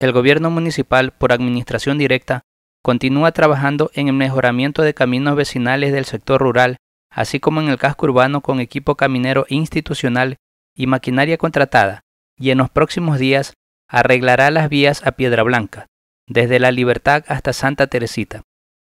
el gobierno municipal, por administración directa, continúa trabajando en el mejoramiento de caminos vecinales del sector rural, así como en el casco urbano con equipo caminero institucional y maquinaria contratada, y en los próximos días arreglará las vías a Piedra Blanca, desde La Libertad hasta Santa Teresita.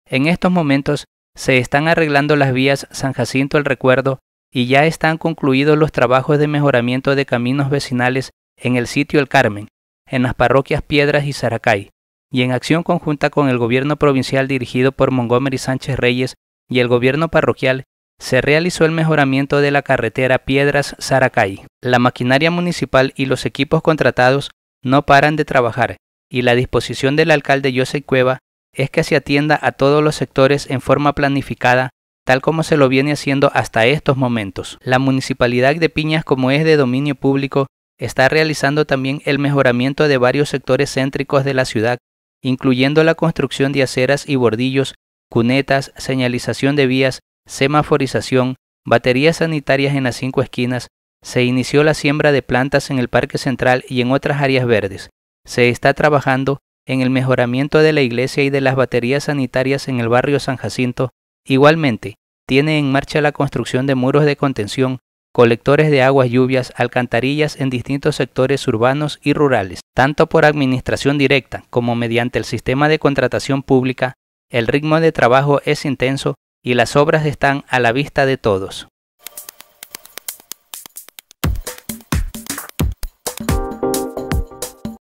En estos momentos se están arreglando las vías San Jacinto el Recuerdo y ya están concluidos los trabajos de mejoramiento de caminos vecinales en el sitio El Carmen, en las parroquias Piedras y Saracay, y en acción conjunta con el gobierno provincial dirigido por Montgomery Sánchez Reyes y el gobierno parroquial, se realizó el mejoramiento de la carretera Piedras-Saracay. La maquinaria municipal y los equipos contratados no paran de trabajar, y la disposición del alcalde José Cueva es que se atienda a todos los sectores en forma planificada, tal como se lo viene haciendo hasta estos momentos. La municipalidad de Piñas, como es de dominio público, está realizando también el mejoramiento de varios sectores céntricos de la ciudad, incluyendo la construcción de aceras y bordillos, cunetas, señalización de vías, semaforización, baterías sanitarias en las cinco esquinas, se inició la siembra de plantas en el Parque Central y en otras áreas verdes. Se está trabajando en el mejoramiento de la iglesia y de las baterías sanitarias en el barrio San Jacinto. Igualmente, tiene en marcha la construcción de muros de contención, colectores de aguas, lluvias, alcantarillas en distintos sectores urbanos y rurales, tanto por administración directa como mediante el sistema de contratación pública, el ritmo de trabajo es intenso y las obras están a la vista de todos.